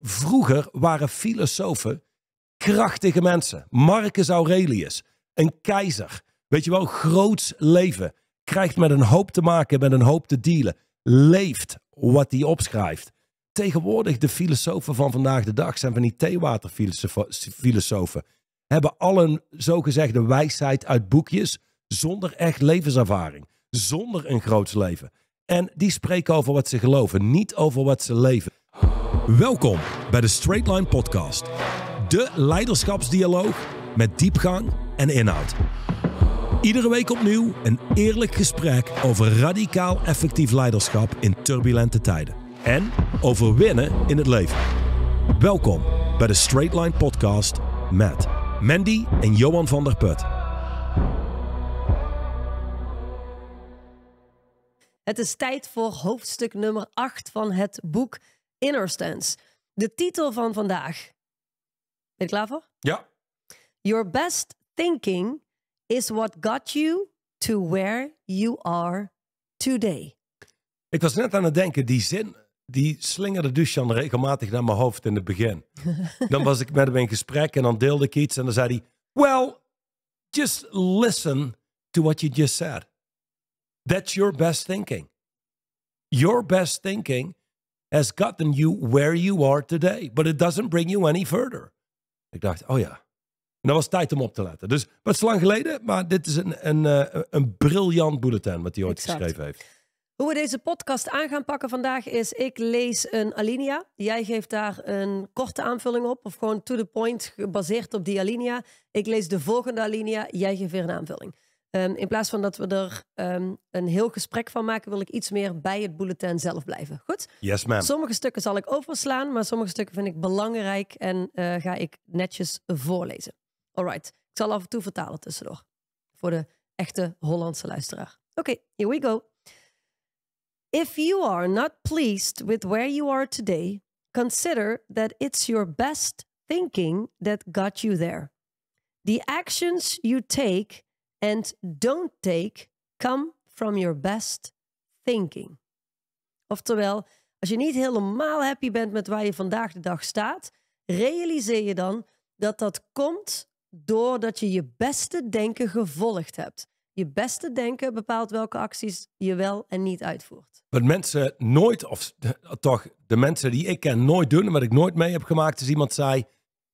Vroeger waren filosofen krachtige mensen. Marcus Aurelius, een keizer. Weet je wel, groots leven. Krijgt met een hoop te maken, met een hoop te dealen. Leeft wat hij opschrijft. Tegenwoordig de filosofen van vandaag de dag zijn van die theewaterfilosofen. Hebben allen zogezegde wijsheid uit boekjes zonder echt levenservaring. Zonder een groots leven. En die spreken over wat ze geloven, niet over wat ze leven. Welkom bij de Straightline Podcast, de leiderschapsdialoog met diepgang en inhoud. Iedere week opnieuw een eerlijk gesprek over radicaal effectief leiderschap in turbulente tijden en over winnen in het leven. Welkom bij de Straightline Podcast met Mandy en Johan van der Put. Het is tijd voor hoofdstuk nummer 8 van het boek Inner Stance. De titel van vandaag. Ben je klaar voor? Ja. Your best thinking is what got you to where you are today. Ik was net aan het denken, die zin die slingerde dusjan regelmatig naar mijn hoofd in het begin. dan was ik met hem in gesprek en dan deelde ik iets en dan zei hij: Well, just listen to what you just said. That's your best thinking. Your best thinking has gotten you where you are today, but it doesn't bring you any further. Ik dacht, oh ja. En dat was tijd om op te letten. Dus wat is lang geleden, maar dit is een, een, een, eh, een briljant bulletin wat hij ooit geschreven heeft. Hoe we deze podcast aan gaan pakken vandaag is: ik lees een alinea. Jij geeft daar een korte aanvulling op, of gewoon to the point, gebaseerd op die alinea. Ik lees de volgende alinea. Jij geeft weer een aanvulling. Ehm, in plaats van dat we er ehm, een heel gesprek van maken, wil ik iets meer bij het bulletin zelf blijven. Goed? Yes, ma'am. Sommige stukken zal ik overslaan, maar sommige stukken vind ik belangrijk en eh, ga ik netjes voorlezen. Alright, ik zal af en toe vertalen tussendoor. Voor de echte Hollandse luisteraar. Oké, here we go. If you are not pleased with where you are today, consider that it's your best thinking that got you there. The actions you take and don't take come from your best thinking. Oftewel, als je niet helemaal happy bent met waar je vandaag de dag staat, realiseer je dan dat dat komt doordat je je beste denken gevolgd hebt. Je beste denken bepaalt welke acties je wel en niet uitvoert. Wat mensen nooit, of toch de mensen die ik ken nooit doen, wat ik nooit mee heb gemaakt, is iemand zei: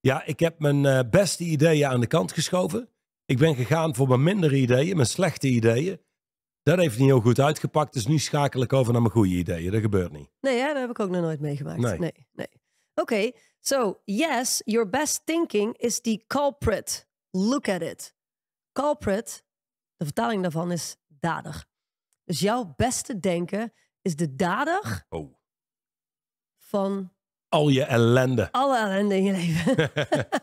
Ja, ik heb mijn eh, beste ideeën aan de kant geschoven. Ik ben gegaan voor mijn mindere ideeën, mijn slechte ideeën. Dat heeft niet heel goed uitgepakt, dus nu schakel ik over naar mijn goede ideeën. Dat gebeurt niet. Nee, dat heb ik ook nog nooit meegemaakt. Nee. nee, Oké, okay. so yes, your best thinking is the culprit. Look at it. Culprit, de vertaling daarvan is dader. Dus jouw beste denken is de dader oh. van al je ellende. Alle ellende in je leven.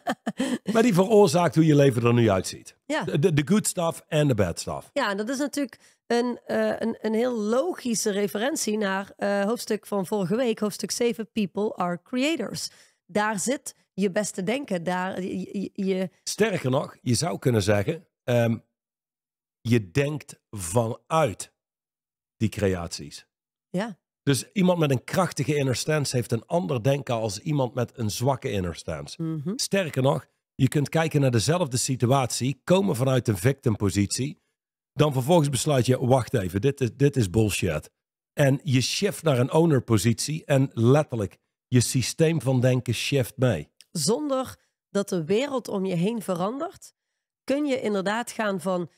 maar die veroorzaakt hoe je leven er nu uitziet. Ja. De, good stuff en de bad stuff. Ja, dat is natuurlijk een, eh, een, een heel logische referentie naar uh, hoofdstuk van vorige week, hoofdstuk 7, People are Creators. Daar zit je beste denken. Daar, je, Sterker nog, je zou kunnen zeggen, ehm, je denkt vanuit die creaties. Ja. Dus iemand met een krachtige inner stance heeft een ander denken als iemand met een zwakke inner stance. Mhm. Sterker nog, je kunt kijken naar dezelfde situatie, komen vanuit een victimpositie. Dan vervolgens besluit je, wacht even, dit is, dit is bullshit. En je shift naar een ownerpositie en letterlijk, je systeem van denken shift mee. Zonder dat de wereld om je heen verandert, kun je inderdaad gaan van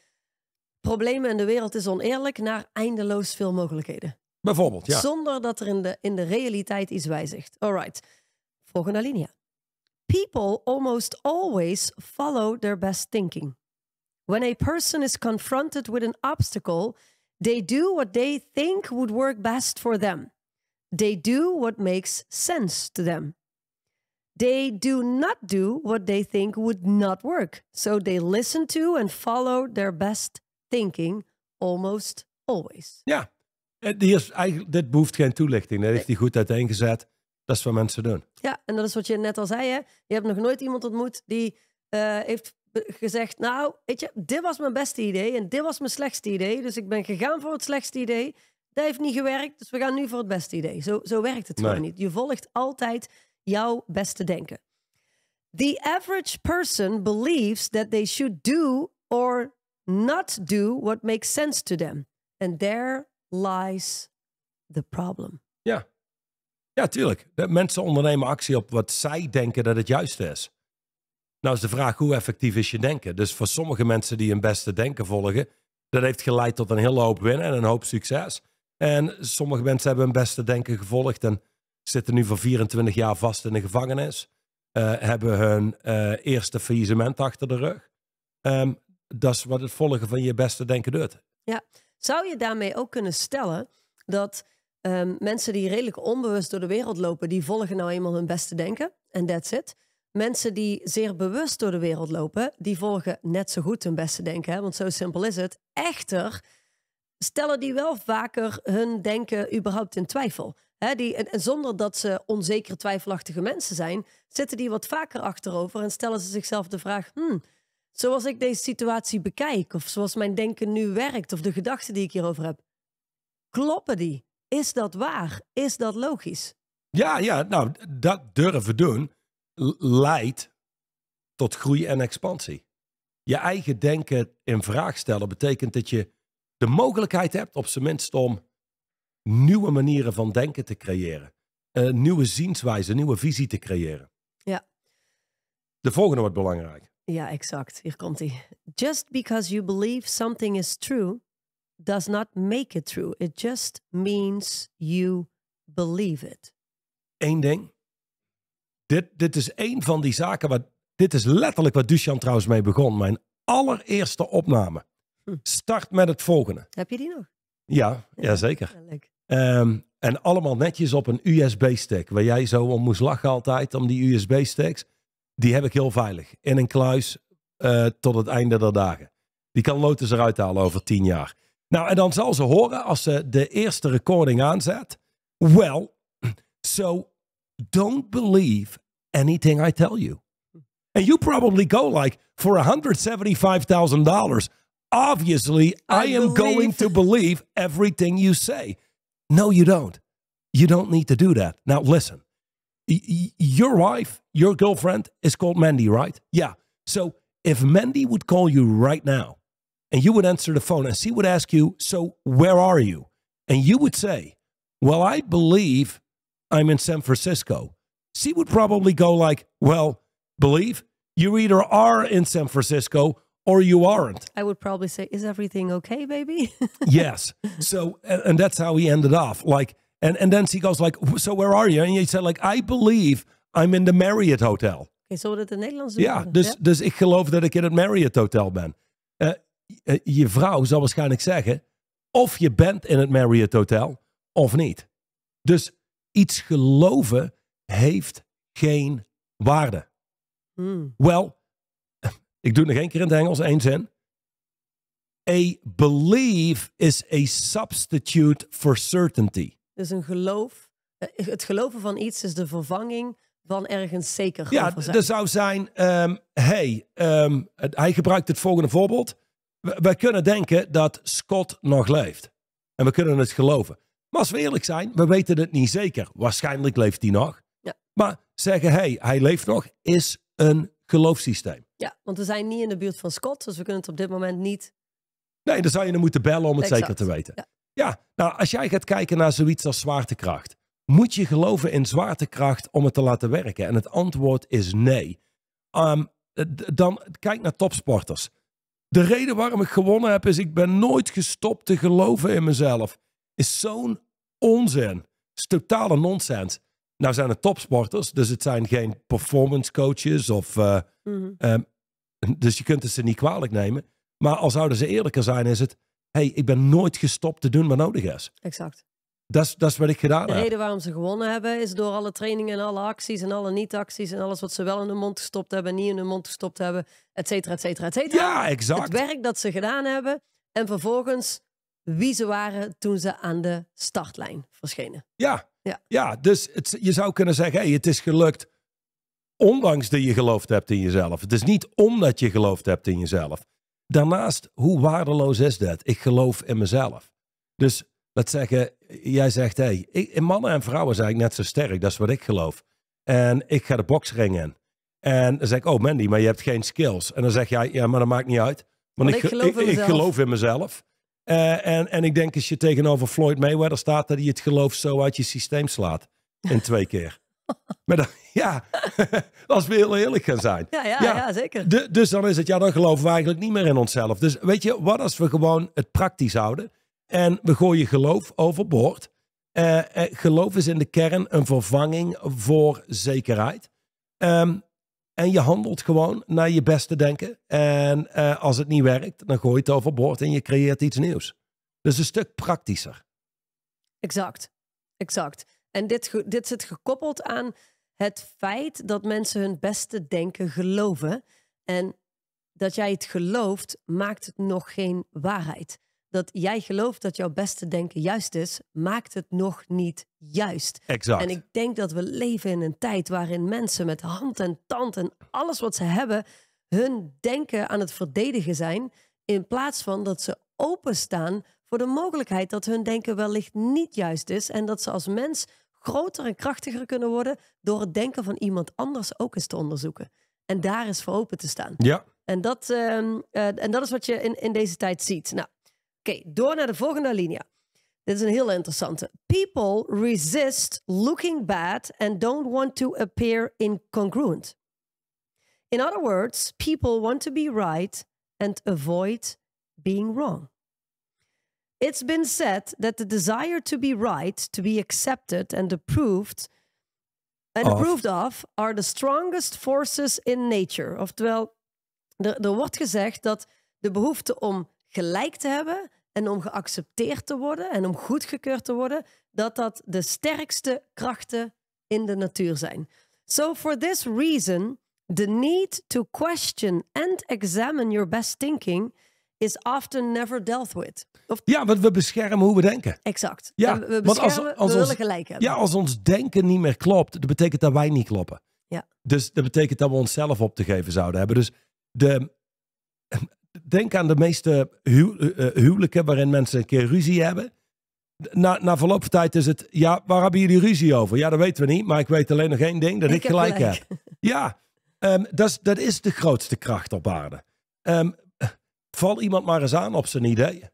problemen in de wereld is oneerlijk naar eindeloos veel mogelijkheden. Bijvoorbeeld, ja. Zonder dat er in de, in de realiteit iets wijzigt. All right. Volgende alinea. People almost always follow their best thinking. When a person is confronted with an obstacle, they do what they think would work best for them. They do what makes sense to them. They do not do what they think would not work. So they listen to and follow their best thinking almost always. Ja, eh, die dit behoeft geen toelichting. Dat heeft hij goed uiteengezet. Dat is wat mensen doen. Ja, en dat is wat je net al zei. Hè? Je hebt nog nooit iemand ontmoet die eh, heeft gezegd... Nou, weet je, dit was mijn beste idee en dit was mijn slechtste idee. Dus ik ben gegaan voor het slechtste idee. Dat heeft niet gewerkt, dus we gaan nu voor het beste idee. Zo, zo werkt het gewoon niet. Je volgt altijd jouw beste denken. The average person believes that they should do or not do what makes sense to them. And there lies the problem. Ja, ja tuurlijk. De mensen ondernemen actie op wat zij denken dat het juiste is. Nou is de vraag hoe effectief is je denken. Dus voor sommige mensen die hun beste denken volgen, dat heeft geleid tot een hele hoop winnen en een hoop succes. En sommige mensen hebben hun beste denken gevolgd en zitten nu voor 24 jaar vast in de gevangenis. Eh, hebben hun eh, eerste faillissement achter de rug. Ehm, dat is wat het volgen van je beste denken doet. Ja, zou je daarmee ook kunnen stellen dat ehm, mensen die redelijk onbewust door de wereld lopen, die volgen nou eenmaal hun beste denken en that's it. Mensen die zeer bewust door de wereld lopen, die volgen net zo goed hun beste denken, hè? want zo simpel is het. Echter, stellen die wel vaker hun denken überhaupt in twijfel. die, en, zonder dat ze onzeker twijfelachtige mensen zijn, zitten die wat vaker achterover en stellen ze zichzelf de vraag: hmm, zoals ik deze situatie bekijk, of zoals mijn denken nu werkt, of de gedachten die ik hierover heb, kloppen die? Is dat waar? Is dat logisch? Ja, ja, nou, dat durven doen leidt tot groei en expansie. Je eigen denken in vraag stellen betekent dat je de mogelijkheid hebt, op zijn minst, om nieuwe manieren van denken te creëren. Een eh, nieuwe zienswijze, nieuwe visie te creëren. Ja. De volgende wordt belangrijk. Ja, exact. Hier komt hij. Just because you believe something is true does not make it true. It just means you believe it. Eén ding. Dit, dit is één van die zaken. Waar, dit is letterlijk wat Duchamp trouwens mee begon. Mijn allereerste opname. Hm. Start met het volgende. Heb je die nog? Ja, ja zeker. Ehm, en allemaal netjes op een USB-stick. Waar jij zo om moest lachen altijd, om die USB-sticks die heb ik heel veilig. In een kluis eh, tot het einde der dagen. Die kan Lotus eruit halen over tien jaar. Nou, en dan zal ze horen als ze de eerste recording aanzet. Well, so don't believe anything I tell you. And you probably go like, for $175,000, obviously I, am going to believe everything you say. No, you don't. You don't need to do that. Now, listen. your wife, your girlfriend is called Mandy, right? Yeah. So if Mandy would call you right now and you would answer the phone and she would ask you, So where are you? And you would say, Well, I believe I'm in San Francisco. She would probably go like, Well, believe you either are in San Francisco or you aren't. I would probably say, Is everything okay, baby? yes. So, and that's how he ended off. Like, And and then she goes like, so where are you? And he zei: like, I believe I'm in the Marriott Hotel. Oké, okay, zullen we in het Nederlands doen? Ja, dus, dus ik geloof dat ik in het Marriott Hotel ben. Eh, eh, je vrouw zal waarschijnlijk zeggen, of je bent in het Marriott Hotel, of niet. Dus iets geloven heeft geen waarde. Hmm. Wel, ik doe het nog één keer in het Engels, één zin. A belief is a substitute for certainty. Dus een geloof, eh, het geloven van iets is de vervanging van ergens zeker ja, zijn. er zou zijn, um, hey, ehm, hij gebruikt het volgende voorbeeld. We, kunnen denken dat Scott nog leeft. En we kunnen het geloven. Maar als we eerlijk zijn, we weten het niet zeker. Waarschijnlijk leeft hij nog. Ja. Maar zeggen, hey, hij leeft nog, is een geloofssysteem. Ja, want we zijn niet in de buurt van Scott, dus we kunnen het op dit moment niet... Nee, dan zou je hem moeten bellen om het zeker te weten. Ja. Ja, nou als jij gaat kijken naar zoiets als zwaartekracht. Moet je geloven in zwaartekracht om het te laten werken? En het antwoord is nee. Ehm, dan kijk naar topsporters. De reden waarom ik gewonnen heb is ik ben nooit gestopt te geloven in mezelf. Is zo'n onzin. Is totale nonsens. Nou zijn het topsporters, dus het zijn geen performance coaches of. Eh, mhm. ehm, dus je kunt het ze niet kwalijk nemen. Maar al zouden ze eerlijker zijn, is het hey, ik ben nooit gestopt te doen wat nodig is. Exact. Dat is, wat ik gedaan heb. De reden waarom ze gewonnen hebben is door alle trainingen en alle acties en alle niet-acties en alles wat ze wel in hun mond gestopt hebben, niet in hun mond gestopt hebben, et cetera, et cetera, et cetera. Ja, exact. Het werk dat ze gedaan hebben en vervolgens wie ze waren toen ze aan de startlijn verschenen. Ja, ja. ja dus het, je zou kunnen zeggen, hey, het is gelukt ondanks dat je geloofd hebt in jezelf. Het is niet omdat je geloofd hebt in jezelf. Daarnaast, hoe waardeloos is dat? Ik geloof in mezelf. Dus laat zeggen, jij zegt, hé, hey, mannen en vrouwen zijn net zo sterk. Dat is wat ik geloof. En ik ga de boksring in. En dan zeg ik, oh Mandy, maar je hebt geen skills. En dan zeg jij, ja, maar dat maakt niet uit. Want, ik, geloof ik, geloof in mezelf. Eh, en, en ik denk als je tegenover Floyd Mayweather staat, dat hij het geloof zo uit je systeem slaat. In twee keer. Maar ja, als we heel eerlijk gaan zijn. Ja, ja, ja. zeker. dus dan is het, ja, dan geloven we eigenlijk niet meer in onszelf. Dus weet je, wat als we gewoon het praktisch houden en we gooien geloof overboord. Uh, geloof is in de kern een vervanging voor zekerheid. Ehm, en je handelt gewoon naar je beste denken. En eh, als het niet werkt, dan gooi je het overboord en je creëert iets nieuws. Dus een stuk praktischer. Exact. Exact. En dit, dit zit gekoppeld aan het feit dat mensen hun beste denken geloven. En dat jij het gelooft, maakt het nog geen waarheid. Dat jij gelooft dat jouw beste denken juist is, maakt het nog niet juist. Exact. En ik denk dat we leven in een tijd waarin mensen met hand en tand en alles wat ze hebben, hun denken aan het verdedigen zijn, in plaats van dat ze openstaan voor de mogelijkheid dat hun denken wellicht niet juist is en dat ze als mens groter en krachtiger kunnen worden door het denken van iemand anders ook eens te onderzoeken. En daar is voor open te staan. Ja. En dat, ehm, eh, en dat is wat je in, in deze tijd ziet. Nou, oké, door naar de volgende linia. Dit is een heel interessante. People resist looking bad and don't want to appear incongruent. In other words, people want to be right and avoid being wrong. It's been said that the desire to be right, to be accepted and approved and of. approved of are the strongest forces in nature. Oftewel, er, er wordt gezegd dat de behoefte om gelijk te hebben en om geaccepteerd te worden en om goedgekeurd te worden, dat dat de sterkste krachten in de natuur zijn. So for this reason, the need to question and examine your best thinking is often never dealt with. Ja, want we beschermen hoe we denken. Exact. Ja, we beschermen, want we willen gelijk hebben. Ja, als ons denken niet meer klopt, dat betekent dat wij niet kloppen. Ja. Dus dat betekent dat we onszelf op te geven zouden hebben. Dus de, denk aan de meeste hu eh, eh, huwelijken waarin mensen een keer ruzie hebben. Na, na verloop van tijd is het, ja, waar hebben jullie ruzie over? Ja, dat weten we niet, maar ik weet alleen nog één ding, dat ik, gelijk, heb. Ja, ehm, dat, is, dat is de grootste kracht op aarde. Ehm, Val iemand maar eens aan op zijn ideeën.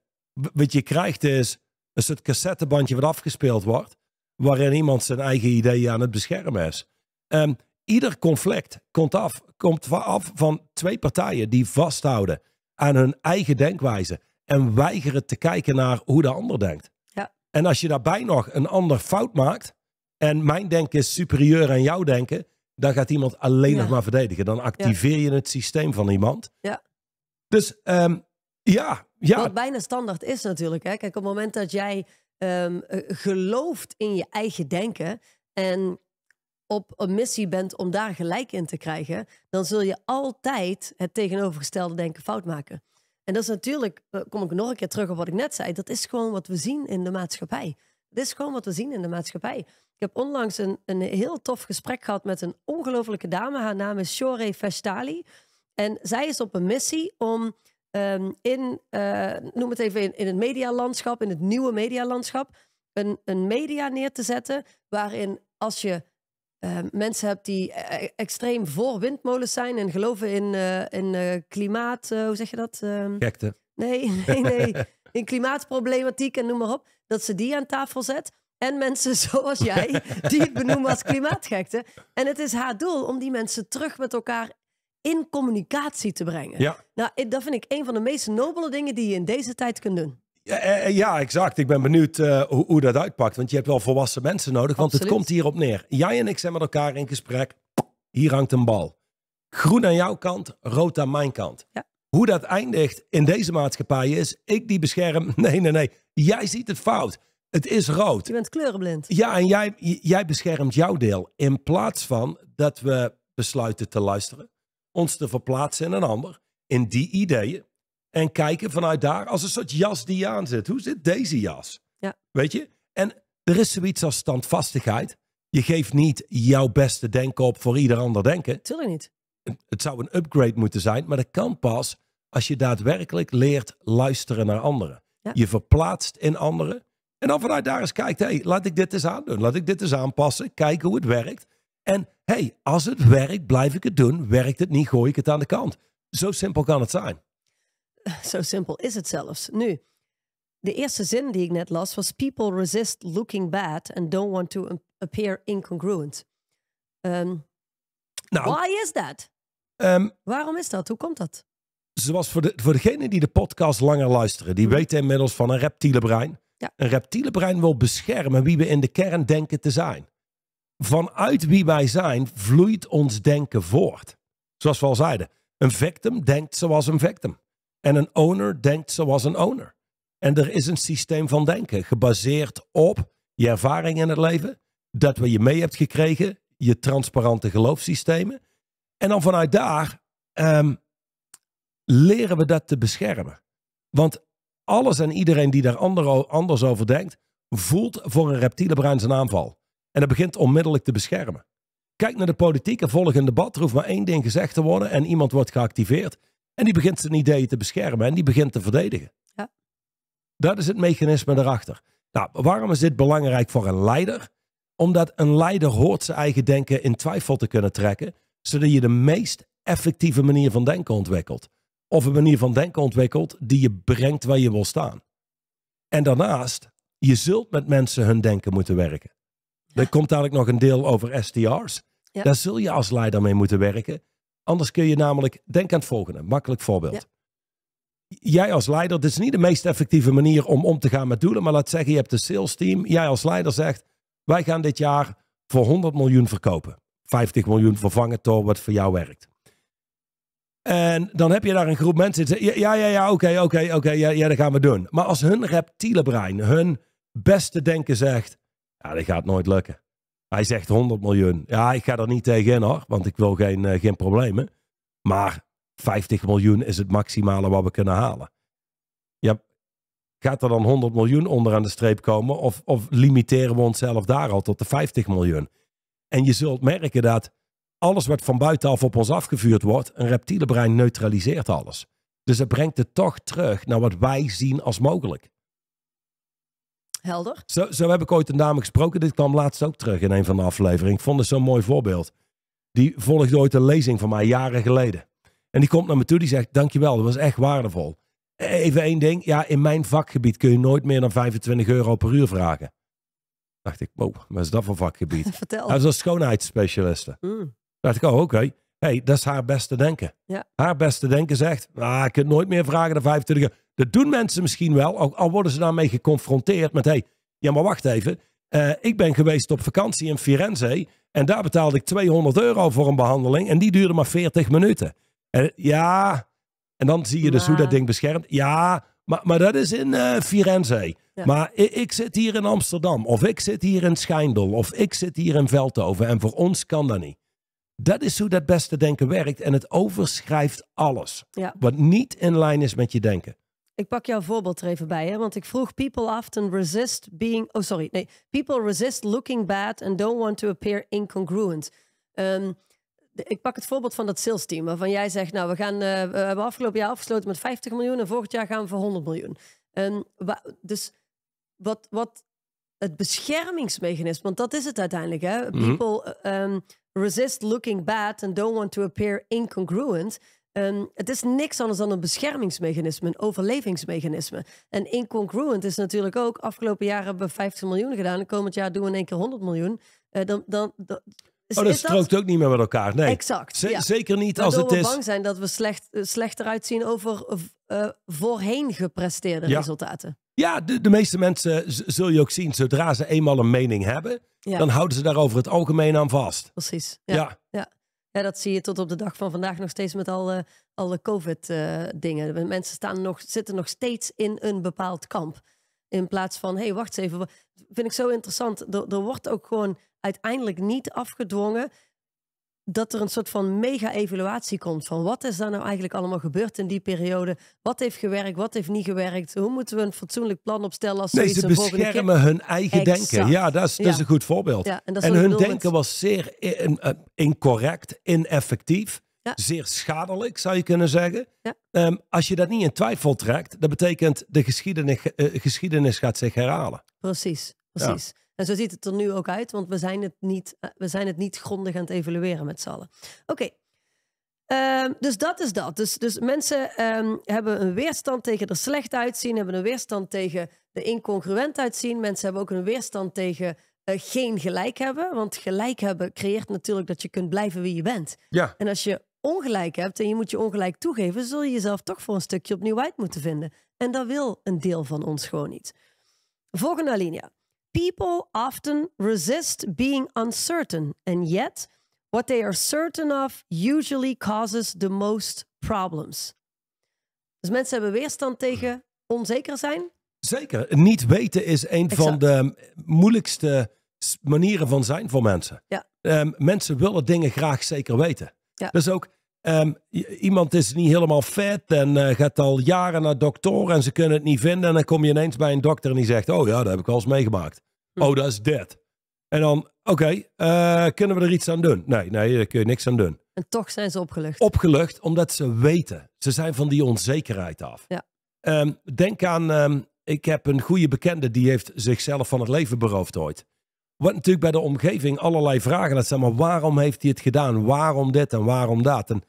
Wat je krijgt is een het cassettebandje wat afgespeeld wordt, waarin iemand zijn eigen ideeën aan het beschermen is. Ehm, ieder conflict komt af, komt af van twee partijen die vasthouden aan hun eigen denkwijze en weigeren te kijken naar hoe de ander denkt. Ja. En als je daarbij nog een ander fout maakt en mijn denken is superieur aan jouw denken, dan gaat iemand alleen nog maar verdedigen. Dan activeer je het systeem van iemand. Ja. Dus ehm, ja, ja. Wat bijna standaard is natuurlijk. Hè? Kijk, op het moment dat jij ehm, eh, gelooft in je eigen denken en op een missie bent om daar gelijk in te krijgen, dan zul je altijd het tegenovergestelde denken fout maken. En dat is natuurlijk, eh, kom ik nog een keer terug op wat ik net zei, dat is gewoon wat we zien in de maatschappij. Dat is gewoon wat we zien in de maatschappij. Ik heb onlangs een, een heel tof gesprek gehad met een ongelofelijke dame. Haar naam is Shore Festali. En zij is op een missie om ehm, in, eh, noem het even, in, het medialandschap, in het nieuwe medialandschap, een, een media neer te zetten waarin als je ehm, mensen hebt die e-, e-, extreem voor windmolens zijn en geloven in, uh, in eh, klimaat, hoe zeg je dat? Ehm, Gekte. Nee, nee, nee. in klimaatproblematiek en noem maar op. Dat ze die aan tafel zet. En mensen zoals jij, die het benoemen als klimaatgekte. En het is haar doel om die mensen terug met elkaar in communicatie te brengen. Ja. Nou, dat vind ik een van de meest nobele dingen die je in deze tijd kunt doen. Ja, eh, eh, ja exact. Ik ben benieuwd eh, hoe, hoe, dat uitpakt. Want je hebt wel volwassen mensen nodig, want het komt hierop neer. Jij en ik zijn met elkaar in gesprek. Hier hangt een bal. Groen aan jouw kant, rood aan mijn kant. Ja. Hoe dat eindigt in deze maatschappij is, ik die bescherm. Nee, nee, nee. Jij ziet het fout. Het is rood. Je bent kleurenblind. Ja, en jij, jij beschermt jouw deel. In plaats van dat we besluiten te luisteren ons te verplaatsen in een ander, in die ideeën. En kijken vanuit daar als een soort jas die je aanzet. Hoe zit deze jas? Ja. Weet je? En er is zoiets als standvastigheid. Je geeft niet jouw beste denken op voor ieder ander denken. Tuurlijk niet. Het zou een upgrade moeten zijn, maar dat kan pas als je daadwerkelijk leert luisteren naar anderen. Je verplaatst in anderen. En dan vanuit daar eens kijkt, hé, hey, laat ik dit eens aandoen. Laat ik dit eens aanpassen. Kijken hoe het werkt. En hey, als het werkt, blijf ik het doen. Werkt het niet, gooi ik het aan de kant. Zo simpel kan het zijn. Zo simpel is het zelfs. Nu, de eerste zin die ik net las was: People resist looking bad and don't want to appear incongruent. Um, nou, why is that? Ehm. Waarom is dat? Hoe komt dat? Zoals voor, de, voor degenen die de podcast langer luisteren, die weten inmiddels van een reptiele brein. Ja. Een reptiele brein wil beschermen wie we in de kern denken te zijn vanuit wie wij zijn vloeit ons denken voort. Zoals we al zeiden, een victim denkt zoals een victim. En een owner denkt zoals een owner. En er is een systeem van denken gebaseerd op je ervaring in het leven, dat wat je mee hebt gekregen, je transparante geloofssystemen. En dan vanuit daar ehm, leren we dat te beschermen. Want alles en iedereen die daar anders over denkt, voelt voor een reptiele brein zijn aanval. En dat begint onmiddellijk te beschermen. Kijk naar de politiek en volg een debat. Er hoeft maar één ding gezegd te worden en iemand wordt geactiveerd. En die begint zijn ideeën te beschermen en die begint te verdedigen. Ja. Dat is het mechanisme erachter. Nou, waarom is dit belangrijk voor een leider? Omdat een leider hoort zijn eigen denken in twijfel te kunnen trekken, zodat je de meest effectieve manier van denken ontwikkelt. Of een manier van denken ontwikkelt die je brengt waar je wil staan. En daarnaast, je zult met mensen hun denken moeten werken. Ja. Er komt dadelijk nog een deel over SDR's. Daar zul je als leider mee moeten werken. Anders kun je namelijk, denk aan het volgende, makkelijk voorbeeld. Jij als leider, dit is niet de meest effectieve manier om om te gaan met doelen, maar laat zeggen, je hebt een sales team. Jij als leider zegt, wij gaan dit jaar voor 100 miljoen verkopen. 50 miljoen vervangen door wat voor jou werkt. En dan heb je daar een groep mensen die zeggen, ja, ja, ja, oké, oké, oké, ja, dat gaan we doen. Maar als hun reptiele brein, hun beste denken zegt, ja, dat gaat nooit lukken. Hij zegt 100 miljoen. Ja, ik ga er niet tegen in hoor, want ik wil geen, eh, geen problemen. Maar 50 miljoen is het maximale wat we kunnen halen. Ja, gaat er dan 100 miljoen onder aan de streep komen? Of, of limiteren we onszelf daar al tot de 50 miljoen? En je zult merken dat alles wat van buitenaf op ons afgevuurd wordt, een reptiele brein neutraliseert alles. Dus het brengt het toch terug naar wat wij zien als mogelijk. Helder. Zo, zo heb ik ooit een dame gesproken. Dit kwam laatst ook terug in een van de afleveringen. Ik vond het zo'n mooi voorbeeld. Die volgde ooit een lezing van mij jaren geleden. En die komt naar me toe, die zegt: Dankjewel, dat was echt waardevol. Even één ding. Ja, in mijn vakgebied kun je nooit meer dan 25 euro per uur vragen. Dacht ik, wow, wat is dat voor vakgebied? Vertel. is een schoonheidsspecialiste. Mm. Dacht ik, oh, oké. hey, dat is haar beste denken. Ja. Haar beste denken zegt, ah, ik heb nooit meer vragen dan 25 euro. Dat doen mensen misschien wel, al, worden ze daarmee geconfronteerd met: hé, hey, ja, maar wacht even. Eh, ik ben geweest op vakantie in Firenze en daar betaalde ik 200 euro voor een behandeling en die duurde maar 40 minuten. Eh, ja, en dan zie je dus hoe dat ding beschermt. Ja, maar, maar dat is in eh, Firenze. Maar ik, ik, zit hier in Amsterdam, of ik zit hier in Schijndel, of ik zit hier in Veldhoven en voor ons kan dat niet. Dat is hoe dat beste denken werkt en het overschrijft alles. Wat niet in lijn is met je denken. Ik pak jouw voorbeeld er even bij, hè? want ik vroeg people often resist being. Oh, sorry. Nee, people resist looking bad and don't want to appear incongruent. Ehm, ik pak het voorbeeld van dat sales team, waarvan jij zegt, nou, we, gaan, eh, we hebben afgelopen jaar afgesloten met 50 miljoen en volgend jaar gaan we voor 100 miljoen. Um, dus wat, wat het beschermingsmechanisme, want dat is het uiteindelijk, hè? Mhm. People eh, ehm, resist looking bad and don't want to appear incongruent. Ehm, het is niks anders dan een beschermingsmechanisme, een overlevingsmechanisme. En incongruent is natuurlijk ook, afgelopen jaar hebben we 15 miljoen gedaan en komend jaar doen we in één keer 100 miljoen. Uh, dan, dan, is, oh, dat strookt ook niet meer met elkaar. Nee, exact. Zeker niet Waardoor als het is. we bang zijn dat we slecht, eh, slechter uitzien over eh, voorheen gepresteerde resultaten. Ja, de, de, meeste mensen zul je ook zien, zodra ze eenmaal een mening hebben, dan houden ze daar over het algemeen aan vast. Precies. ja. ja. Ja, dat zie je tot op de dag van vandaag nog steeds met alle, alle COVID-dingen. Eh, mensen staan nog, zitten nog steeds in een bepaald kamp. In plaats van, hé, hey, wacht eens even. Vind ik zo interessant. er wordt ook gewoon uiteindelijk niet afgedwongen dat er een soort van mega-evaluatie komt van wat is daar nou eigenlijk allemaal gebeurd in die periode? Wat heeft gewerkt, wat heeft niet gewerkt? Hoe moeten we een fatsoenlijk plan opstellen als nee, ze beschermen keer... hun eigen denken. Ja, dat is, dat een goed voorbeeld. en, hun denken was zeer in, eh, incorrect, ineffectief. Zeer schadelijk, zou je kunnen zeggen. Um, als je dat niet in twijfel trekt, dat betekent de geschiedenis, eh, geschiedenis gaat zich herhalen. Precies, precies. En zo ziet het er nu ook uit, want we zijn het niet, eh, we zijn het niet grondig aan het evalueren met z'n allen. Oké. Ehm, dus dat is dat. Dus, dus mensen ehm, hebben een weerstand tegen er slecht uitzien, hebben een weerstand tegen de incongruent uitzien. Mensen hebben ook een weerstand tegen eh, geen gelijk hebben. Want gelijk hebben creëert natuurlijk dat je kunt blijven wie je bent. Ja. En als je ongelijk hebt en je moet je ongelijk toegeven, zul je jezelf toch voor een stukje opnieuw uit moeten vinden. En dat wil een deel van ons gewoon niet. Volgende alinea. People often resist being uncertain, and yet, what they are certain of usually causes the most problems. Dus mensen hebben weerstand tegen onzeker zijn? Zeker. Niet weten is een van de moeilijkste manieren van zijn voor mensen. Ja. Ehm, mensen willen dingen graag zeker weten. Ja. Dus ook Ehm, iemand is niet helemaal vet en eh, gaat al jaren naar dokter en ze kunnen het niet vinden. En dan kom je ineens bij een dokter en die zegt: Oh ja, dat heb ik al eens meegemaakt. Hm. Oh, dat is dit. En dan, oké, eh, kunnen we er iets aan doen? Nee, nee, daar kun je niks aan doen. En toch zijn ze opgelucht. Opgelucht, omdat ze weten. Ze zijn van die onzekerheid af. Ja. Ehm, denk aan, ehm, ik heb een goede bekende die heeft zichzelf van het leven beroofd ooit. Wat natuurlijk bij de omgeving allerlei vragen laat staan. Maar waarom heeft hij het gedaan? Waarom dit en waarom dat? En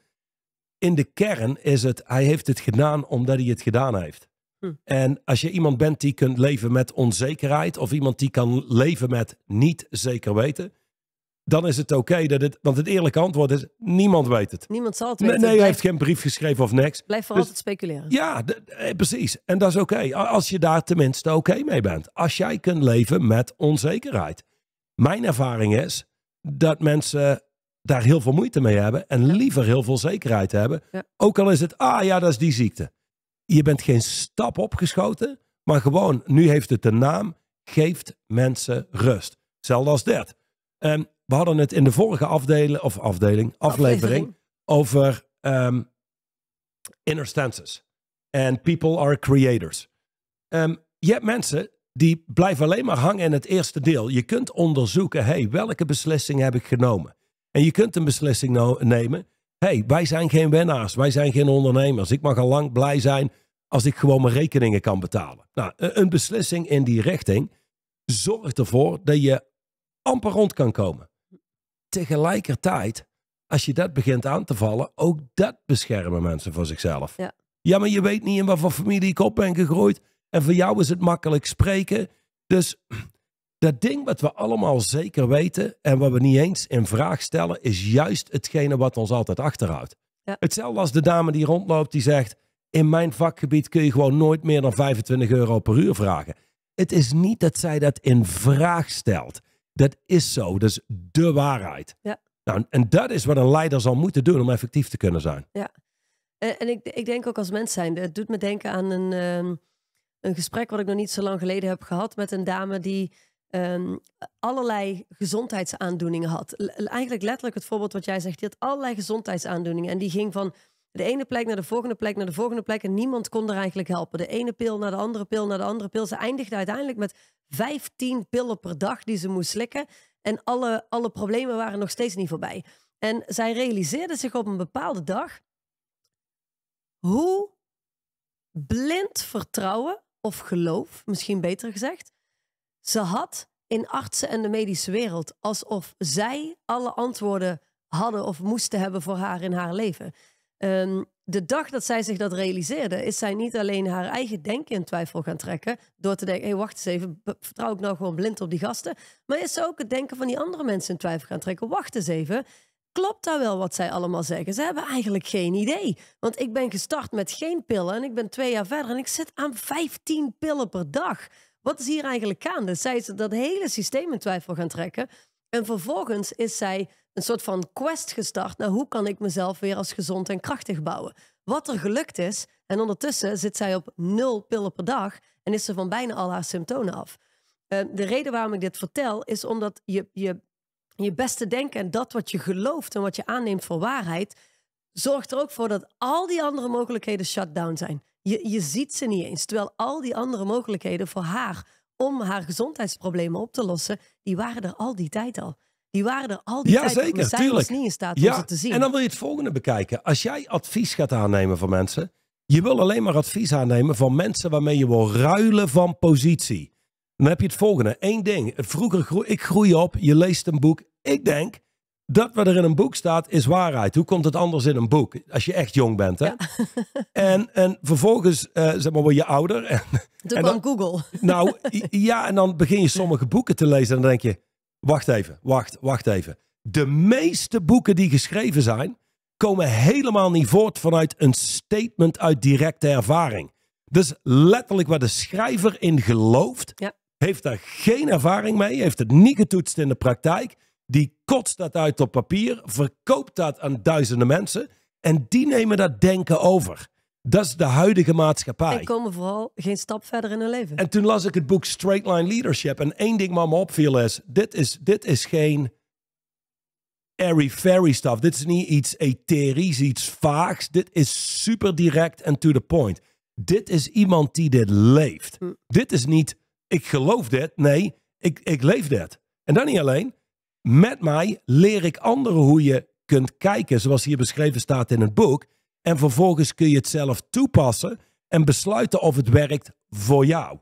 in de kern is het, hij heeft het gedaan omdat hij het gedaan heeft. Hm. En als je iemand bent die kunt leven met onzekerheid, of iemand die kan leven met niet zeker weten, dan is het oké hm. dat het, want het eerlijke antwoord is, niemand weet het. Niemand zal het weten. Nee, hij heeft geen brief geschreven of niks. Blijf vooral dus altijd speculeren. Ja, eh, precies. En dat is oké, als je daar tenminste oké mee bent. Als jij kunt leven met onzekerheid. Mijn ervaring is dat mensen daar heel veel moeite mee hebben en liever heel veel zekerheid hebben. Ook al is het, ah ja, dat is die ziekte. Je bent geen stap opgeschoten, maar gewoon, nu heeft het de naam, geeft mensen rust. Hetzelfde als dit. Ehm, we hadden het in de vorige afdeling, of afdeling, aflevering, over um, inner stances. En people are creators. Um, je hebt mensen die blijft alleen maar hangen in het eerste deel. Je kunt onderzoeken, hey, welke beslissing heb ik genomen? En je kunt een beslissing nemen, hey, wij zijn geen winnaars, wij zijn geen ondernemers. Ik mag al lang blij zijn als ik gewoon mijn rekeningen kan betalen. Nou, e-, een beslissing in die richting zorgt ervoor dat je amper rond kan komen. Tegelijkertijd, als je dat begint aan te vallen, ook dat beschermen mensen voor zichzelf. Ja, ja maar je weet niet in wat voor familie ik op ben gegroeid. En voor jou is het makkelijk spreken. Dus dat ding wat we allemaal zeker weten en wat we niet eens in vraag stellen, is juist hetgene wat ons altijd achterhoudt. Ja. Hetzelfde als de dame die rondloopt die zegt: In mijn vakgebied kun je gewoon nooit meer dan 25 euro per uur vragen. Het is niet dat zij dat in vraag stelt. Dat is zo. Dat is de waarheid. Ja. Nou, en dat is wat een leider zal moeten doen om effectief te kunnen zijn. Ja. En ik, ik denk ook als mens zijn, het doet me denken aan een. Ehm, een gesprek wat ik nog niet zo lang geleden heb gehad met een dame die ehm, allerlei gezondheidsaandoeningen had. eigenlijk letterlijk het voorbeeld wat jij zegt. Die had allerlei gezondheidsaandoeningen. En die ging van de ene plek naar de volgende plek, naar de volgende plek. En niemand kon er eigenlijk helpen. De ene pil naar de andere pil, naar de andere pil. Ze eindigde uiteindelijk met 15 pillen per dag die ze moest slikken. En alle, alle problemen waren nog steeds niet voorbij. En zij realiseerde zich op een bepaalde dag hoe blind vertrouwen of geloof, misschien beter gezegd. Ze had in artsen en de medische wereld alsof zij alle antwoorden hadden of moesten hebben voor haar in haar leven. Ehm, de dag dat zij zich dat realiseerde, is zij niet alleen haar eigen denken in twijfel gaan trekken. Door te denken: hé, hey, wacht eens even, vertrouw ik nou gewoon blind op die gasten? Maar is ze ook het denken van die andere mensen in twijfel gaan trekken? Wacht eens even klopt daar wel wat zij allemaal zeggen? Ze hebben eigenlijk geen idee. Want ik ben gestart met geen pillen en ik ben twee jaar verder en ik zit aan 15 pillen per dag. Wat is hier eigenlijk gaande? Zij is dat hele systeem in twijfel gaan trekken. En vervolgens is zij een soort van quest gestart. naar hoe kan ik mezelf weer als gezond en krachtig bouwen? Wat er gelukt is. En ondertussen zit zij op nul pillen per dag en is ze van bijna al haar symptomen af. Eh, de reden waarom ik dit vertel is omdat je, je je beste denken en dat wat je gelooft en wat je aanneemt voor waarheid, zorgt er ook voor dat al die andere mogelijkheden shutdown zijn. Je, je ziet ze niet eens, terwijl al die andere mogelijkheden voor haar om haar gezondheidsproblemen op te lossen, die waren er al die tijd al. Die waren er al die ja, tijd, zeker, maar zij tuurlijk. niet in staat om ze te zien. En dan wil je het volgende bekijken. Als jij advies gaat aannemen van mensen, je wil alleen maar advies aannemen van mensen waarmee je wil ruilen van positie. Dan heb je het volgende. Eén ding. Vroeger groei ik groei op. Je leest een boek. Ik denk, dat wat er in een boek staat is waarheid. Hoe komt het anders in een boek? Als je echt jong bent. Hè? En, en vervolgens uh, zeg maar, word je ouder. En, dan, Google. Nou ja, en dan begin je sommige boeken te lezen. En dan denk je: wacht even, wacht, wacht even. De meeste boeken die geschreven zijn, komen helemaal niet voort vanuit een statement uit directe ervaring. Dus letterlijk waar de schrijver in gelooft, heeft daar geen ervaring mee, heeft het niet getoetst in de praktijk die kotst dat uit op papier, verkoopt dat aan duizenden mensen. En die nemen dat denken over. Dat is de huidige maatschappij. En komen vooral geen stap verder in hun leven. En toen las ik het boek Straight Line Leadership. En één ding wat me opviel is: dit is, dit is geen airy-fairy stuff. Dit is niet iets etherisch, iets vaags. Dit is super direct en to the point. Dit is iemand die dit leeft. Hm. Dit is niet, ik geloof dit. Nee, ik, ik leef dit. En dan niet alleen. Met mij leer ik anderen hoe je kunt kijken, zoals hier beschreven staat in het boek. En vervolgens kun je het zelf toepassen en besluiten of het werkt voor jou.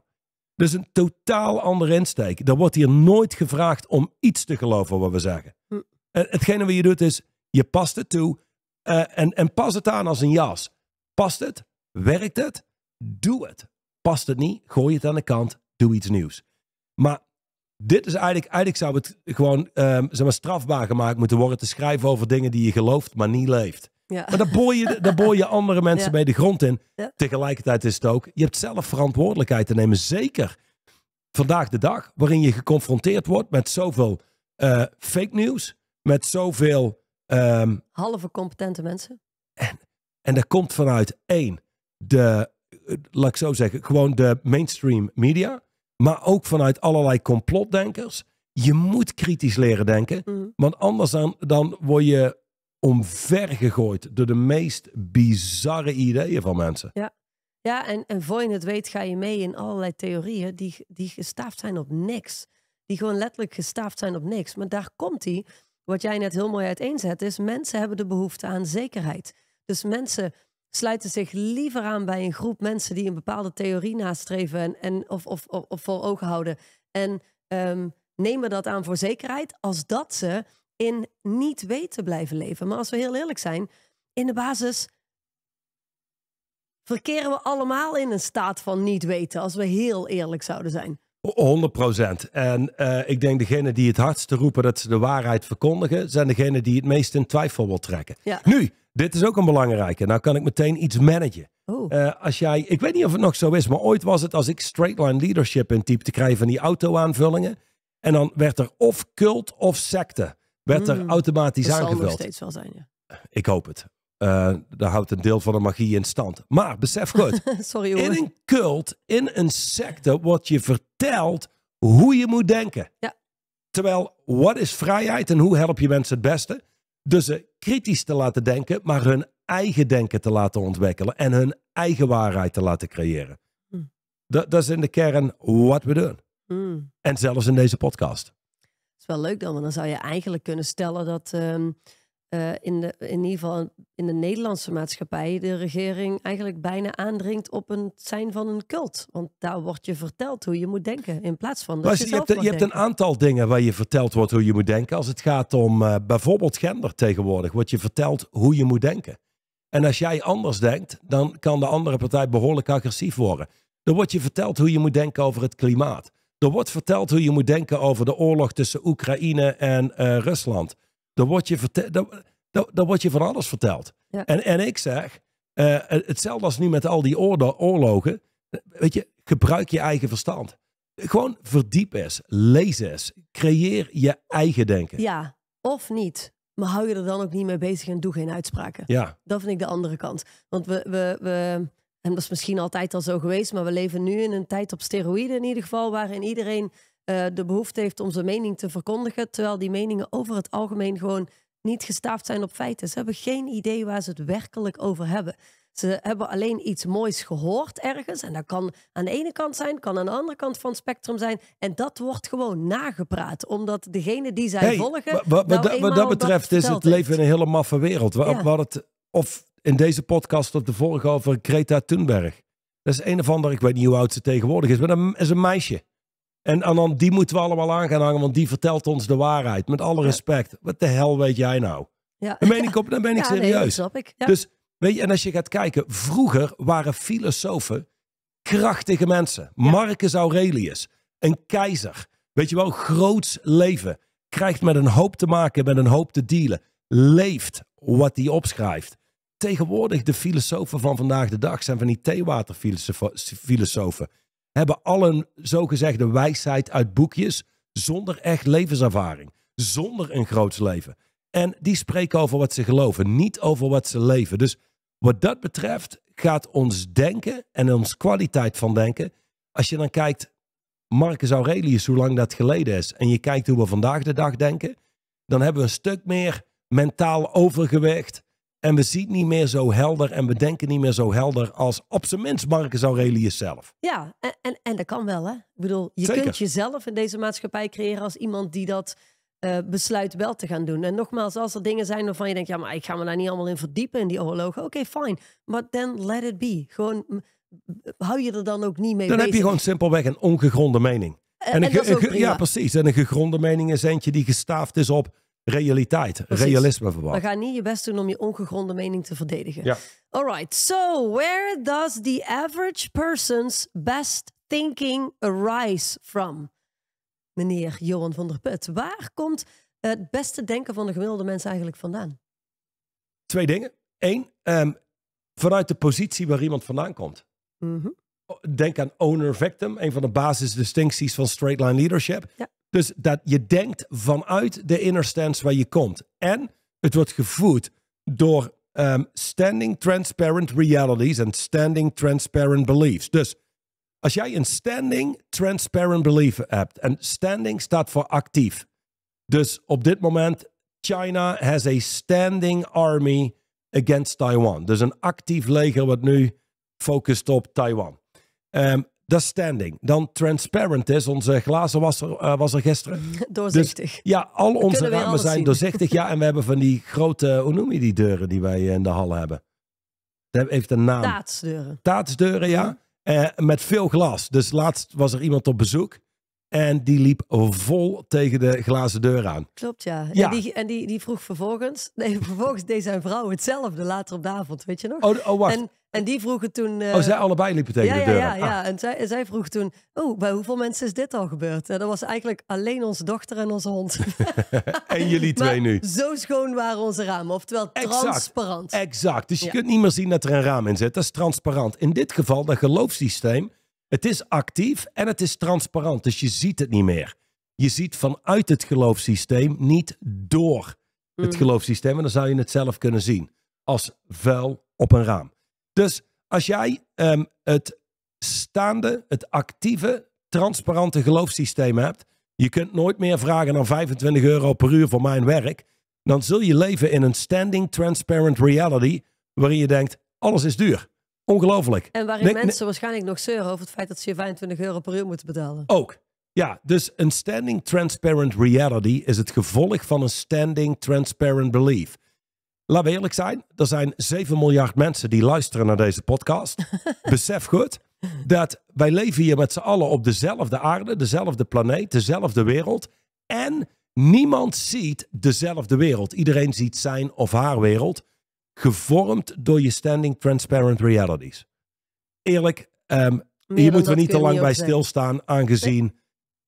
Dus een totaal andere insteek. Er wordt hier nooit gevraagd om iets te geloven wat we zeggen. Hm. Hetgene wat je doet is, je past het toe eh, en, en pas het aan als een jas. Past het? Werkt het? Doe het. Past het niet? Gooi het aan de kant. Doe iets nieuws. Maar dit is eigenlijk, eigenlijk zou het gewoon um, maar, strafbaar gemaakt moeten worden. Te schrijven over dingen die je gelooft, maar niet leeft. Ja. Maar daar boor, je, daar je andere mensen ja. bij de grond in. Tegelijkertijd is het ook, je hebt zelf verantwoordelijkheid te nemen. Zeker vandaag de dag, waarin je geconfronteerd wordt met zoveel eh, fake news, Met zoveel... Ehm, Halve competente mensen. En, en dat komt vanuit één, de, eh, laat ik zo zeggen, gewoon de mainstream media maar ook vanuit allerlei complotdenkers. Je moet kritisch leren denken, mhm. want anders dan, dan word je omvergegooid door de meest bizarre ideeën van mensen. Ja, ja en, en voor je het weet ga je mee in allerlei theorieën die, die gestaafd zijn op niks. Die gewoon letterlijk gestaafd zijn op niks. Maar daar komt die, wat jij net heel mooi uiteenzet, is mensen hebben de behoefte aan zekerheid. Dus mensen sluiten zich liever aan bij een groep mensen die een bepaalde theorie nastreven en, en of, of, of, voor ogen houden. En ehm, nemen dat aan voor zekerheid als dat ze in niet weten blijven leven. Maar als we heel eerlijk zijn, in de basis verkeren we allemaal in een staat van niet weten, als we heel eerlijk zouden zijn. 100%. procent. En eh, ik denk degene die het hardste roepen dat ze de waarheid verkondigen, zijn degene die het meest in twijfel wil trekken. Ja. Nu, dit is ook een belangrijke. Nou kan ik meteen iets managen. Oh. Eh, als jij, ik weet niet of het nog zo is, maar ooit was het als ik straight line leadership type te krijgen van die auto-aanvullingen. En dan werd er of cult of secte. Werd er hmm. automatisch aangevuld. Dat zal nog steeds wel zijn, ja. Ik hoop het. Uh, daar houdt een deel van de magie in stand. Maar besef goed. Sorry, hoor. In een cult, in een secte, wordt je verteld hoe je moet denken. Ja. Terwijl, wat is vrijheid en hoe help je mensen het beste? Dus ze eh, kritisch te laten denken, maar hun eigen denken te laten ontwikkelen en hun eigen waarheid te laten creëren. Hm. Dat, dat, is in de kern wat we doen. Hm. En zelfs in deze podcast. Dat is wel leuk dan, want dan zou je eigenlijk kunnen stellen dat ehm, eh, in, de, in ieder geval in de Nederlandse maatschappij de regering eigenlijk bijna aandringt op een, het zijn van een cult. Want daar wordt je verteld hoe je moet denken in plaats van. Dat je, hebt, je hebt, een aantal dingen waar je verteld wordt hoe je moet denken. Als het gaat om eh, bijvoorbeeld gender tegenwoordig, wordt je verteld hoe je moet denken. En als jij anders denkt, dan kan de andere partij behoorlijk agressief worden. Dan wordt je verteld hoe je moet denken over het klimaat. Er wordt verteld hoe je moet denken over de oorlog tussen Oekraïne en eh, Rusland dan word je, je van alles verteld. En, en ik zeg, eh, hetzelfde als nu met al die oorlogen. Weet je, gebruik je eigen verstand. Gewoon verdiep eens, lees eens, creëer je eigen denken. Ja, of niet. Maar hou je er dan ook niet mee bezig en doe geen uitspraken. Ja. Dat vind ik de andere kant. Want we, we, we, en dat is misschien altijd al zo geweest, maar we leven nu in een tijd op steroïden in ieder geval, waarin iedereen eh, de behoefte heeft om zijn mening te verkondigen, terwijl die meningen over het algemeen gewoon niet gestaafd zijn op feiten. Ze hebben geen idee waar ze het werkelijk over hebben. Ze hebben alleen iets moois gehoord ergens. En dat kan aan de ene kant zijn, kan aan de andere kant van het spectrum zijn. En dat wordt gewoon nagepraat. Omdat degene die zij volgen. Wat, nou dat betreft is het leven in een hele maffe wereld. of in deze podcast of de vorige over Greta Thunberg. Dat is een of ander. ik weet niet hoe oud ze tegenwoordig is, maar dat is een meisje. En, en dan die moeten we allemaal aan gaan hangen, want die vertelt ons de waarheid. Met alle respect. Wat de hel weet jij nou? Ja. Dan ben ik, op, dan ben ik serieus. dat ik. Dus weet je, en als je gaat kijken, vroeger waren filosofen krachtige mensen. Marcus Aurelius, een keizer. Weet je wel, groots leven. Krijgt met een hoop te maken, met een hoop te dealen. Leeft wat hij opschrijft. Tegenwoordig de filosofen van vandaag de dag zijn van die theewaterfilosofen hebben allen zogezegde wijsheid uit boekjes zonder echt levenservaring, zonder een groots leven. En die spreken over wat ze geloven, niet over wat ze leven. Dus wat dat betreft gaat ons denken en ons kwaliteit van denken, als je dan kijkt, Marcus Aurelius, hoe lang dat geleden is, en je kijkt hoe we vandaag de dag denken, dan hebben we een stuk meer mentaal overgewicht, en we zien niet meer zo helder en we denken niet meer zo helder als op zijn minst Marcus Aurelius jezelf. Ja, en, en, en dat kan wel hè. Ik bedoel, je kunt jezelf in deze maatschappij creëren als iemand die dat eh, besluit wel te gaan doen. En nogmaals, als er dingen zijn waarvan je denkt, ja maar ik ga me daar niet allemaal in verdiepen in die oorlogen. Oké, okay, fine. But then let it be. Gewoon, hou je er dan ook niet mee Dan heb je gewoon simpelweg een ongegronde mening. Eh, en, ja, precies. En een gegronde mening is eentje die gestaafd is op realiteit, realisme verband. We gaan niet je best doen om je ongegronde mening te verdedigen. Ja. All right, so where does the average person's best thinking arise from? Meneer Johan van der Put, waar komt het beste denken van de gemiddelde mens eigenlijk vandaan? Twee dingen. Eén, um, vanuit de positie waar iemand vandaan komt. Mhm. Denk aan owner-victim, een van de basisdistincties van straight line leadership. Ja. Dus dat je denkt vanuit de inner stance waar je komt. En het wordt gevoed door ehm, standing transparent realities en standing transparent beliefs. Dus als jij een standing transparent belief hebt, en standing staat voor actief. Dus op dit moment, China has a standing army against Taiwan. Dus een actief leger wat nu focust op Taiwan. Um, dat standing. Dan transparent is. Onze glazen was er, eh, was er gisteren. Doorzichtig. Dus, ja, al onze ramen zijn doorzichtig. Ja, en we hebben van die grote, hoe noem je die deuren die wij in de hal hebben? Dat heeft een naam. Taatsdeuren. Taatsdeuren, ja. Uh, met veel glas. Dus laatst was er iemand op bezoek. En die liep vol tegen de glazen deur aan. Klopt, ja. ja. En, die, en die, die vroeg vervolgens... Nee, vervolgens deed zijn vrouw hetzelfde later op de avond, weet je nog? Oh, oh wacht. En, en die vroegen toen... Eh, oh, zij allebei liepen tegen de deur ja, Ja, ja. Ah. En, zij, zij vroeg toen... Oh, bij hoeveel mensen is dit al gebeurd? En dat was eigenlijk alleen onze dochter en onze hond. en jullie twee nu. zo schoon waren onze ramen. Oftewel transparant. Exact. Dus je kunt niet meer zien dat er een raam in zit. Dat is transparant. In dit geval, dat geloofssysteem het is actief en het is transparant, dus je ziet het niet meer. Je ziet vanuit het geloofssysteem, niet door het mhm. geloofssysteem. En dan zou je het zelf kunnen zien als vuil op een raam. Dus als jij ehm, het staande, het actieve, transparante geloofssysteem hebt, je kunt nooit meer vragen dan 25 euro per uur voor mijn werk, dan zul je leven in een standing transparent reality waarin je denkt, alles is duur. Ongelooflijk. En waarin mensen waarschijnlijk nog zeuren over het feit dat ze 25 euro per uur moeten betalen. Ook. Ja, dus een standing transparent reality is het gevolg van een standing transparent belief. Laten we eerlijk zijn, er zijn 7 miljard mensen die luisteren naar deze podcast. Besef goed dat wij leven hier met z'n allen op dezelfde aarde, dezelfde planeet, dezelfde wereld. En niemand ziet dezelfde wereld. Iedereen ziet zijn of haar wereld gevormd door je standing transparent realities. Eerlijk, ehm, hier moeten we niet te lang bij zijn. stilstaan, aangezien.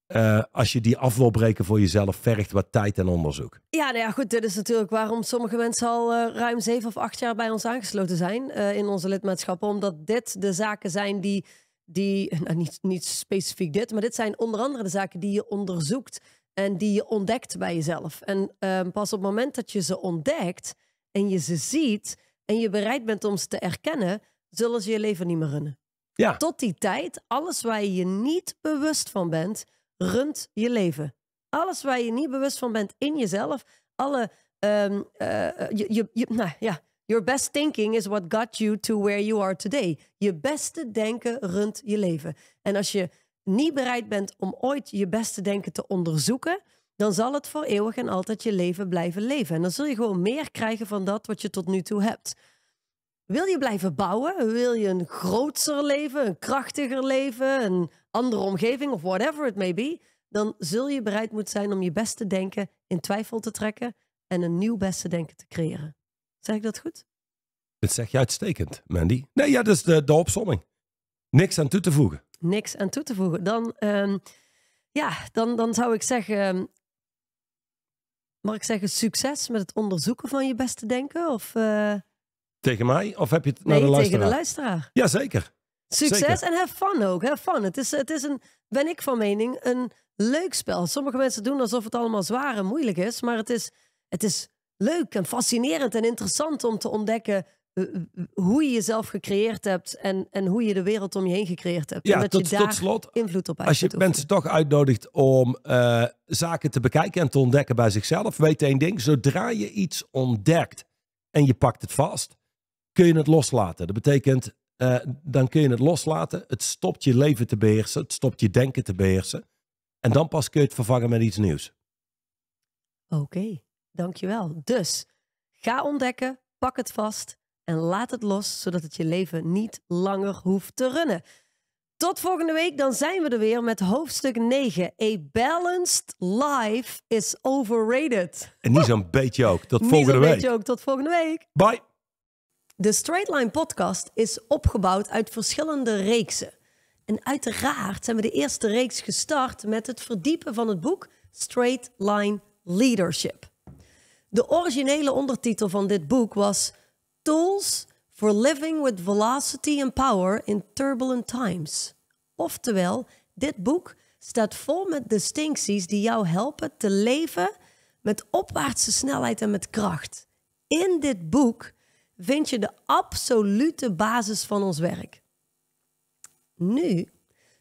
Eh, als je die af wil breken voor jezelf, vergt wat tijd en onderzoek. Ja, nou ja, goed. Dit is natuurlijk waarom sommige mensen al eh, ruim zeven of acht jaar bij ons aangesloten zijn eh, in onze lidmaatschappen. Omdat dit de zaken zijn die, die nou, niet, niet specifiek dit, maar dit zijn onder andere de zaken die je onderzoekt en die je ontdekt bij jezelf. En ehm, pas op het moment dat je ze ontdekt, en je ze ziet en je bereid bent om ze te erkennen, zullen ze je leven niet meer runnen. Ja. Tot die tijd, alles waar je je niet bewust van bent, runt je leven. Alles waar je niet bewust van bent in jezelf, alle, ehm, eh, je, je, nou ja, your best thinking is what got you to where you are today. Je beste denken runt je leven. En als je niet bereid bent om ooit je beste denken te onderzoeken, dan zal het voor eeuwig en altijd je leven blijven leven. En dan zul je gewoon meer krijgen van dat wat je tot nu toe hebt. Wil je blijven bouwen? Wil je een groter leven, een krachtiger leven, een andere omgeving of whatever it may be? Dan zul je bereid moeten zijn om je beste denken in twijfel te trekken en een nieuw beste denken te creëren. Zeg ik dat goed? Dat zeg je uitstekend, Mandy. Nee, ja, dat is de, de opsomming. Niks aan toe te voegen. Niks aan toe te voegen. Dan, ehm, ja, dan, dan zou ik zeggen, mag ik zeggen, succes met het onderzoeken van je beste denken? Of, eh? Tegen mij? Of heb je het naar de luisteraar? tegen de luisteraar. Jazeker. Succes en have fun ook. Have fun. Het is, het is een, ben ik van mening, een leuk spel. Sommige mensen doen alsof het allemaal zwaar en moeilijk is, maar het is, het is leuk en fascinerend en interessant om te ontdekken eh, eh, hoe je jezelf gecreëerd hebt en, en hoe je de wereld om je heen gecreëerd hebt. Ja, en dat je daar tot slot, invloed op Als je mensen toch uitnodigt om eh, zaken te bekijken en te ontdekken bij zichzelf, weet één ding: zodra je iets ontdekt en je pakt het vast, kun je het loslaten. Dat betekent, dan kun je het loslaten. Het stopt je leven te beheersen, het stopt je denken te beheersen. En dan pas kun je het vervangen met iets nieuws. Oké, okay, dankjewel. Dus ga ontdekken, pak het vast en laat het los, zodat het je leven niet langer hoeft te runnen. Tot volgende week, dan zijn we er weer met hoofdstuk 9. A balanced life is overrated. En niet zo'n beetje ook. Tot volgende niet een week. beetje ook. Tot volgende week. Bye. De Straightline podcast is opgebouwd uit verschillende reeksen. En uiteraard zijn we de eerste reeks gestart met het verdiepen van het boek Straight Line Leadership. De originele ondertitel van dit boek was Tools for Living with Velocity and Power in Turbulent Times. Oftewel, dit boek staat vol met distincties die jou helpen te leven met opwaartse snelheid en met kracht. In dit boek vind je de absolute basis van ons werk. Nu,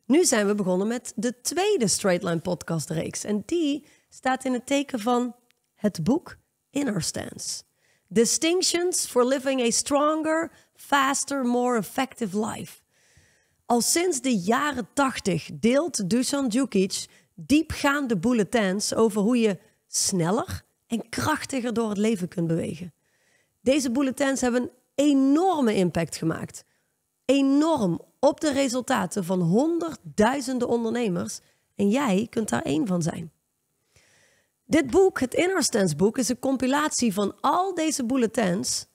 nu zijn we begonnen met de tweede Straight Line podcast reeks en die staat in het teken van het boek Inner Stance. Distinctions for living a stronger, faster, more effective life. Al sinds de jaren 80 deelt Dusan Djukic diepgaande bulletins over hoe je sneller en krachtiger door het leven kunt bewegen. Deze bulletins hebben een enorme impact gemaakt. Enorm op de resultaten van honderdduizenden ondernemers. En jij kunt daar één van zijn. Dit boek, het Inner boek, is een compilatie van al deze bulletins.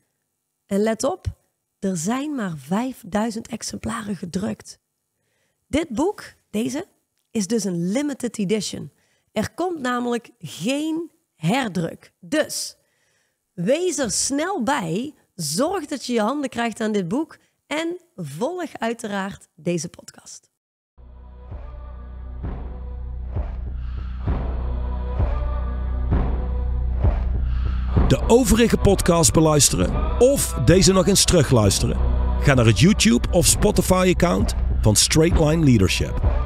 En let op, er zijn maar 5000 exemplaren gedrukt. Dit boek, deze, is dus een limited edition. Er komt namelijk geen herdruk. Dus wees er snel bij. Zorg dat je je handen krijgt aan dit boek. En volg uiteraard deze podcast. de overige podcast beluisteren of deze nog eens terugluisteren? Ga naar het YouTube of Spotify account van Straightline Leadership.